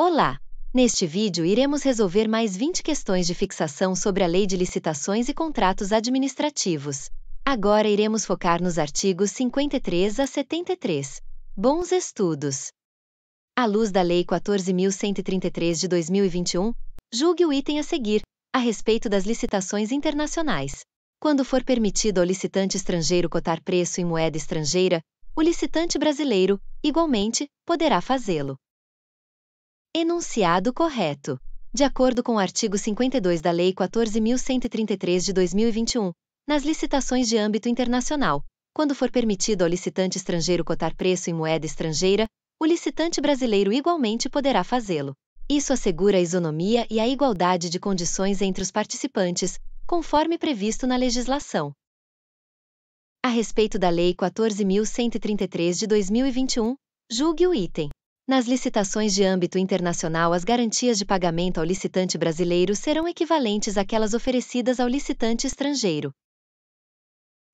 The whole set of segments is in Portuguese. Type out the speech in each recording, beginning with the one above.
Olá! Neste vídeo iremos resolver mais 20 questões de fixação sobre a Lei de Licitações e Contratos Administrativos. Agora iremos focar nos artigos 53 a 73. Bons estudos! À luz da Lei 14.133 de 2021, julgue o item a seguir, a respeito das licitações internacionais. Quando for permitido ao licitante estrangeiro cotar preço em moeda estrangeira, o licitante brasileiro, igualmente, poderá fazê-lo. Enunciado correto. De acordo com o artigo 52 da Lei 14.133 de 2021, nas licitações de âmbito internacional, quando for permitido ao licitante estrangeiro cotar preço em moeda estrangeira, o licitante brasileiro igualmente poderá fazê-lo. Isso assegura a isonomia e a igualdade de condições entre os participantes, conforme previsto na legislação. A respeito da Lei 14.133 de 2021, julgue o item. Nas licitações de âmbito internacional, as garantias de pagamento ao licitante brasileiro serão equivalentes àquelas oferecidas ao licitante estrangeiro.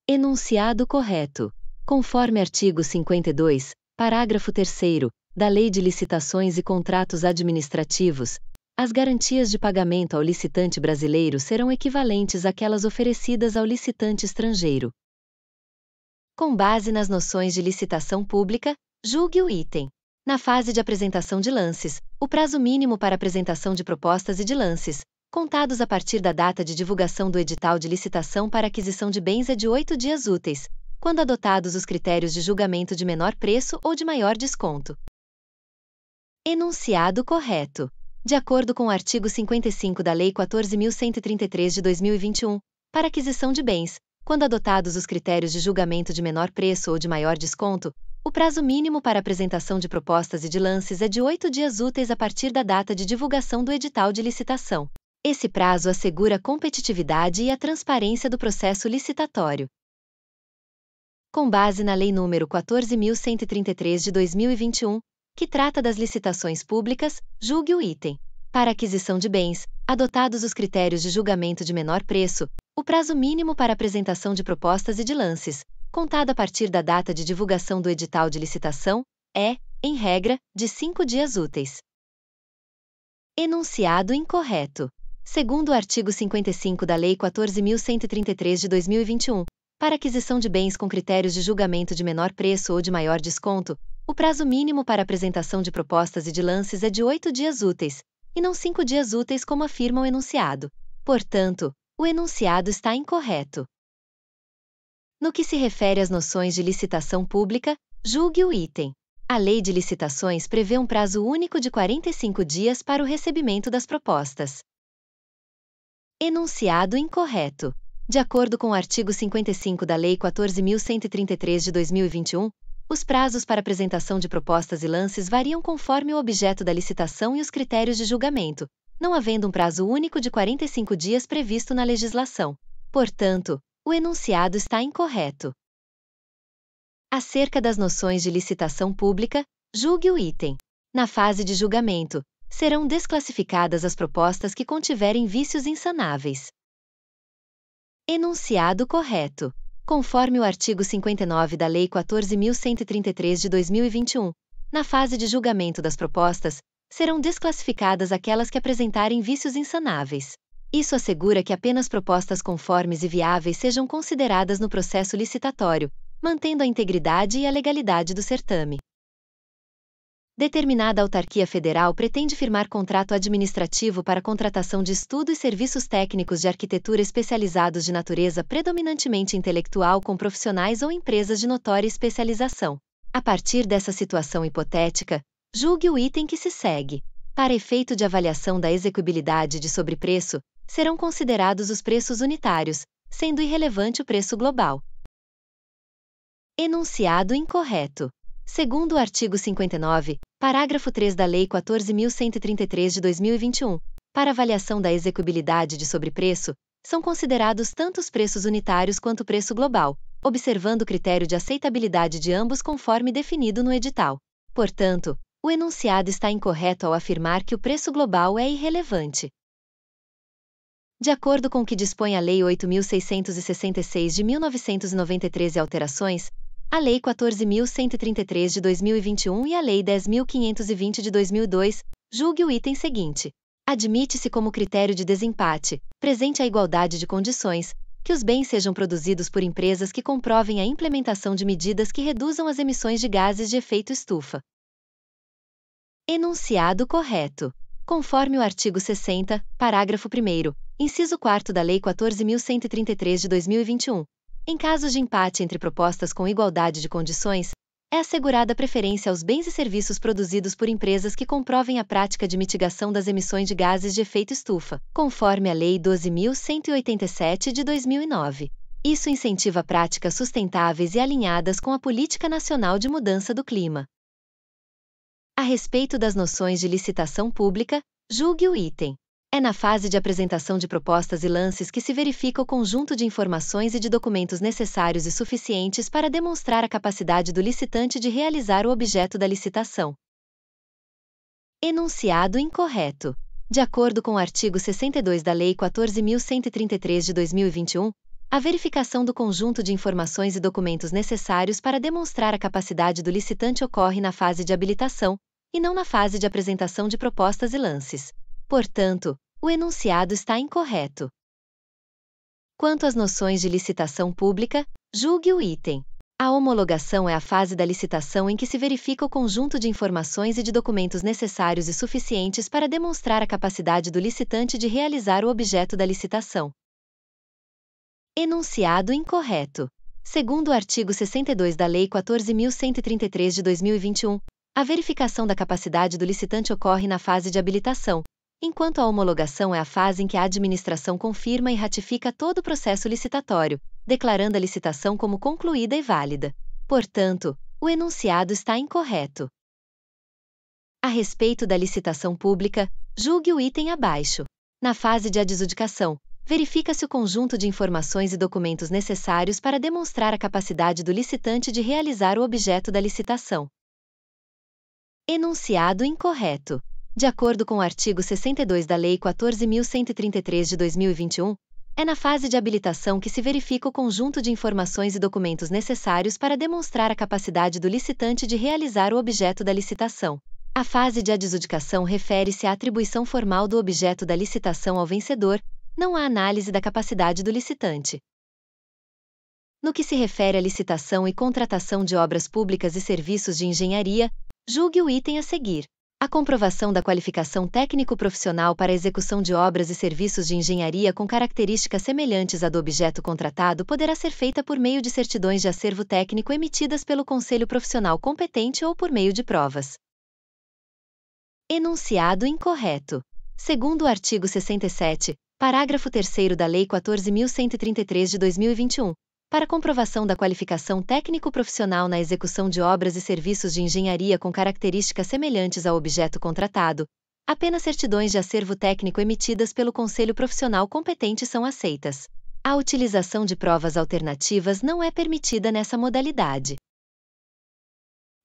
Enunciado correto. Conforme artigo 52, parágrafo 3 da Lei de Licitações e Contratos Administrativos, as garantias de pagamento ao licitante brasileiro serão equivalentes àquelas oferecidas ao licitante estrangeiro. Com base nas noções de licitação pública, julgue o item. Na fase de apresentação de lances, o prazo mínimo para apresentação de propostas e de lances, contados a partir da data de divulgação do edital de licitação para aquisição de bens é de oito dias úteis, quando adotados os critérios de julgamento de menor preço ou de maior desconto. Enunciado correto. De acordo com o artigo 55 da Lei 14.133 de 2021, para aquisição de bens, quando adotados os critérios de julgamento de menor preço ou de maior desconto, o prazo mínimo para apresentação de propostas e de lances é de oito dias úteis a partir da data de divulgação do edital de licitação. Esse prazo assegura a competitividade e a transparência do processo licitatório. Com base na Lei nº 14.133 de 2021, que trata das licitações públicas, julgue o item. Para aquisição de bens, adotados os critérios de julgamento de menor preço, o prazo mínimo para apresentação de propostas e de lances, contada a partir da data de divulgação do edital de licitação, é, em regra, de cinco dias úteis. Enunciado incorreto. Segundo o artigo 55 da Lei 14.133 de 2021, para aquisição de bens com critérios de julgamento de menor preço ou de maior desconto, o prazo mínimo para apresentação de propostas e de lances é de oito dias úteis, e não cinco dias úteis como afirma o enunciado. Portanto, o enunciado está incorreto. No que se refere às noções de licitação pública, julgue o item. A Lei de Licitações prevê um prazo único de 45 dias para o recebimento das propostas. Enunciado incorreto. De acordo com o artigo 55 da Lei 14.133 de 2021, os prazos para apresentação de propostas e lances variam conforme o objeto da licitação e os critérios de julgamento, não havendo um prazo único de 45 dias previsto na legislação. Portanto, o enunciado está incorreto. Acerca das noções de licitação pública, julgue o item. Na fase de julgamento, serão desclassificadas as propostas que contiverem vícios insanáveis. Enunciado correto. Conforme o artigo 59 da Lei 14.133 de 2021, na fase de julgamento das propostas, serão desclassificadas aquelas que apresentarem vícios insanáveis. Isso assegura que apenas propostas conformes e viáveis sejam consideradas no processo licitatório, mantendo a integridade e a legalidade do certame. Determinada autarquia federal pretende firmar contrato administrativo para contratação de estudo e serviços técnicos de arquitetura especializados de natureza predominantemente intelectual com profissionais ou empresas de notória especialização. A partir dessa situação hipotética, julgue o item que se segue. Para efeito de avaliação da execuibilidade de sobrepreço, serão considerados os preços unitários, sendo irrelevante o preço global. Enunciado incorreto. Segundo o artigo 59, parágrafo 3 da Lei 14.133 de 2021, para avaliação da execuibilidade de sobrepreço, são considerados tanto os preços unitários quanto o preço global, observando o critério de aceitabilidade de ambos conforme definido no edital. Portanto, o enunciado está incorreto ao afirmar que o preço global é irrelevante. De acordo com o que dispõe a Lei 8.666 de 1993 e alterações, a Lei 14.133 de 2021 e a Lei 10.520 de 2002, julgue o item seguinte. Admite-se como critério de desempate, presente a igualdade de condições, que os bens sejam produzidos por empresas que comprovem a implementação de medidas que reduzam as emissões de gases de efeito estufa. Enunciado correto. Conforme o artigo 60, parágrafo 1 Inciso 4 da Lei 14.133 de 2021. Em casos de empate entre propostas com igualdade de condições, é assegurada preferência aos bens e serviços produzidos por empresas que comprovem a prática de mitigação das emissões de gases de efeito estufa, conforme a Lei 12.187 de 2009. Isso incentiva práticas sustentáveis e alinhadas com a Política Nacional de Mudança do Clima. A respeito das noções de licitação pública, julgue o item é na fase de apresentação de propostas e lances que se verifica o conjunto de informações e de documentos necessários e suficientes para demonstrar a capacidade do licitante de realizar o objeto da licitação. Enunciado incorreto. De acordo com o artigo 62 da Lei 14.133 de 2021, a verificação do conjunto de informações e documentos necessários para demonstrar a capacidade do licitante ocorre na fase de habilitação, e não na fase de apresentação de propostas e lances. Portanto, o enunciado está incorreto. Quanto às noções de licitação pública, julgue o item. A homologação é a fase da licitação em que se verifica o conjunto de informações e de documentos necessários e suficientes para demonstrar a capacidade do licitante de realizar o objeto da licitação. Enunciado incorreto. Segundo o artigo 62 da Lei 14.133 de 2021, a verificação da capacidade do licitante ocorre na fase de habilitação, enquanto a homologação é a fase em que a administração confirma e ratifica todo o processo licitatório, declarando a licitação como concluída e válida. Portanto, o enunciado está incorreto. A respeito da licitação pública, julgue o item abaixo. Na fase de adjudicação, verifica-se o conjunto de informações e documentos necessários para demonstrar a capacidade do licitante de realizar o objeto da licitação. Enunciado incorreto de acordo com o artigo 62 da Lei 14.133 de 2021, é na fase de habilitação que se verifica o conjunto de informações e documentos necessários para demonstrar a capacidade do licitante de realizar o objeto da licitação. A fase de adjudicação refere-se à atribuição formal do objeto da licitação ao vencedor, não à análise da capacidade do licitante. No que se refere à licitação e contratação de obras públicas e serviços de engenharia, julgue o item a seguir. A comprovação da qualificação técnico-profissional para a execução de obras e serviços de engenharia com características semelhantes à do objeto contratado poderá ser feita por meio de certidões de acervo técnico emitidas pelo conselho profissional competente ou por meio de provas. Enunciado incorreto. Segundo o artigo 67, parágrafo 3 da Lei 14.133 de 2021, para comprovação da qualificação técnico-profissional na execução de obras e serviços de engenharia com características semelhantes ao objeto contratado, apenas certidões de acervo técnico emitidas pelo conselho profissional competente são aceitas. A utilização de provas alternativas não é permitida nessa modalidade.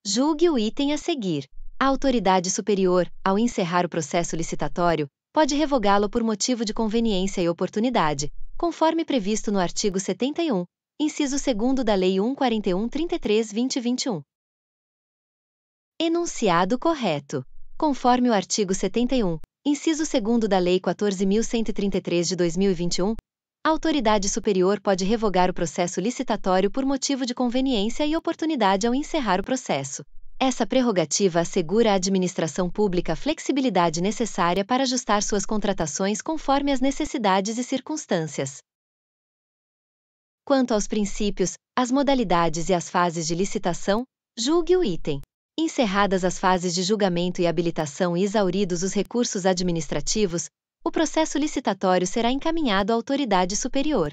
Julgue o item a seguir. A autoridade superior, ao encerrar o processo licitatório, pode revogá-lo por motivo de conveniência e oportunidade, conforme previsto no artigo 71, inciso 2 da Lei 141-33-2021. Enunciado correto. Conforme o artigo 71, inciso 2 da Lei 14.133 de 2021, a autoridade superior pode revogar o processo licitatório por motivo de conveniência e oportunidade ao encerrar o processo. Essa prerrogativa assegura à administração pública a flexibilidade necessária para ajustar suas contratações conforme as necessidades e circunstâncias. Quanto aos princípios, as modalidades e as fases de licitação, julgue o item. Encerradas as fases de julgamento e habilitação e exauridos os recursos administrativos, o processo licitatório será encaminhado à autoridade superior.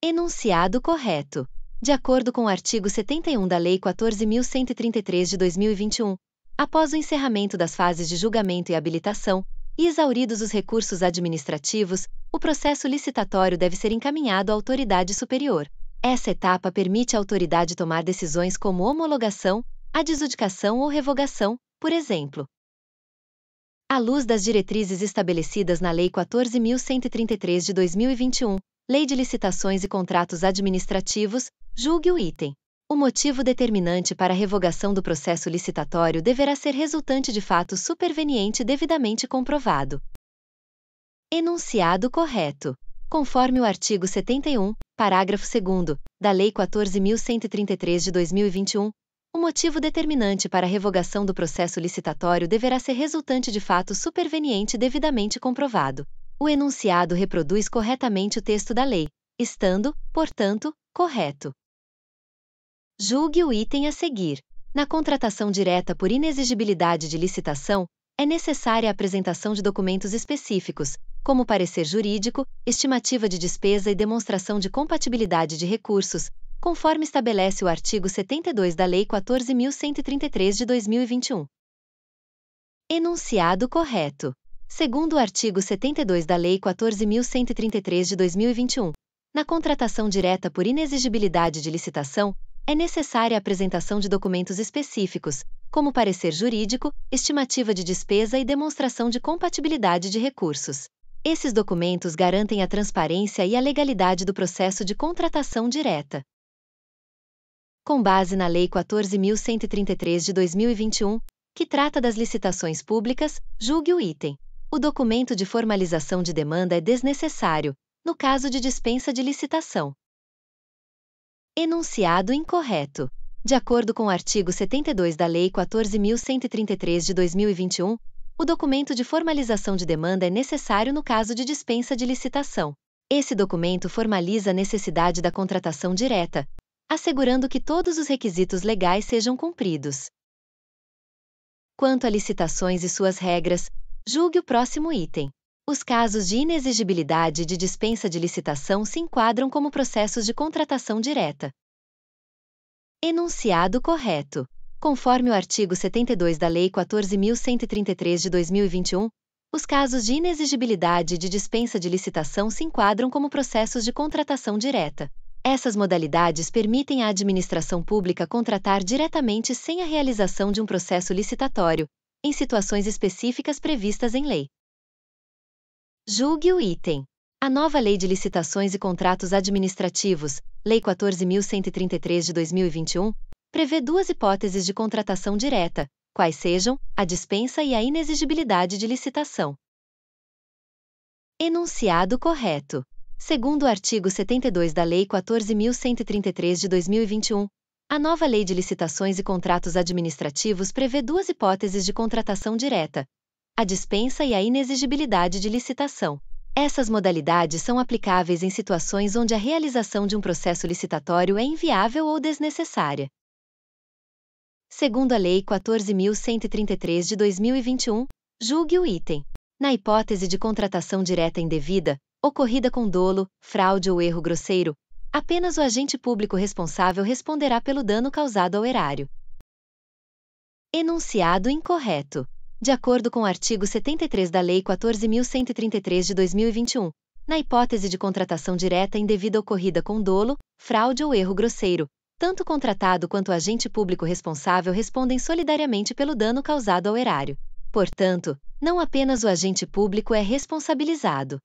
Enunciado correto. De acordo com o artigo 71 da Lei 14.133 de 2021, após o encerramento das fases de julgamento e habilitação, e exauridos os recursos administrativos, o processo licitatório deve ser encaminhado à autoridade superior. Essa etapa permite à autoridade tomar decisões como homologação, adjudicação ou revogação, por exemplo. À luz das diretrizes estabelecidas na Lei 14.133 de 2021, Lei de Licitações e Contratos Administrativos, julgue o item. O motivo determinante para a revogação do processo licitatório deverá ser resultante de fato superveniente devidamente comprovado. Enunciado correto. Conforme o artigo 71, parágrafo 2, da Lei 14.133 de 2021, o motivo determinante para a revogação do processo licitatório deverá ser resultante de fato superveniente devidamente comprovado. O enunciado reproduz corretamente o texto da lei, estando, portanto, correto. Julgue o item a seguir. Na contratação direta por inexigibilidade de licitação, é necessária a apresentação de documentos específicos, como parecer jurídico, estimativa de despesa e demonstração de compatibilidade de recursos, conforme estabelece o artigo 72 da Lei 14.133 de 2021. Enunciado correto. Segundo o artigo 72 da Lei 14.133 de 2021, na contratação direta por inexigibilidade de licitação, é necessária a apresentação de documentos específicos, como parecer jurídico, estimativa de despesa e demonstração de compatibilidade de recursos. Esses documentos garantem a transparência e a legalidade do processo de contratação direta. Com base na Lei 14.133 de 2021, que trata das licitações públicas, julgue o item. O documento de formalização de demanda é desnecessário, no caso de dispensa de licitação. Enunciado incorreto. De acordo com o artigo 72 da Lei 14.133 de 2021, o documento de formalização de demanda é necessário no caso de dispensa de licitação. Esse documento formaliza a necessidade da contratação direta, assegurando que todos os requisitos legais sejam cumpridos. Quanto a licitações e suas regras, julgue o próximo item. Os casos de inexigibilidade de dispensa de licitação se enquadram como processos de contratação direta. Enunciado correto. Conforme o artigo 72 da Lei 14.133 de 2021, os casos de inexigibilidade de dispensa de licitação se enquadram como processos de contratação direta. Essas modalidades permitem à administração pública contratar diretamente sem a realização de um processo licitatório, em situações específicas previstas em lei. Julgue o item. A nova Lei de Licitações e Contratos Administrativos, Lei 14.133 de 2021, prevê duas hipóteses de contratação direta, quais sejam a dispensa e a inexigibilidade de licitação. Enunciado correto. Segundo o artigo 72 da Lei 14.133 de 2021, a nova Lei de Licitações e Contratos Administrativos prevê duas hipóteses de contratação direta, a dispensa e a inexigibilidade de licitação. Essas modalidades são aplicáveis em situações onde a realização de um processo licitatório é inviável ou desnecessária. Segundo a Lei 14.133 de 2021, julgue o item. Na hipótese de contratação direta indevida, ocorrida com dolo, fraude ou erro grosseiro, apenas o agente público responsável responderá pelo dano causado ao erário. Enunciado incorreto de acordo com o artigo 73 da Lei 14.133 de 2021, na hipótese de contratação direta indevida ocorrida com dolo, fraude ou erro grosseiro, tanto o contratado quanto o agente público responsável respondem solidariamente pelo dano causado ao erário. Portanto, não apenas o agente público é responsabilizado,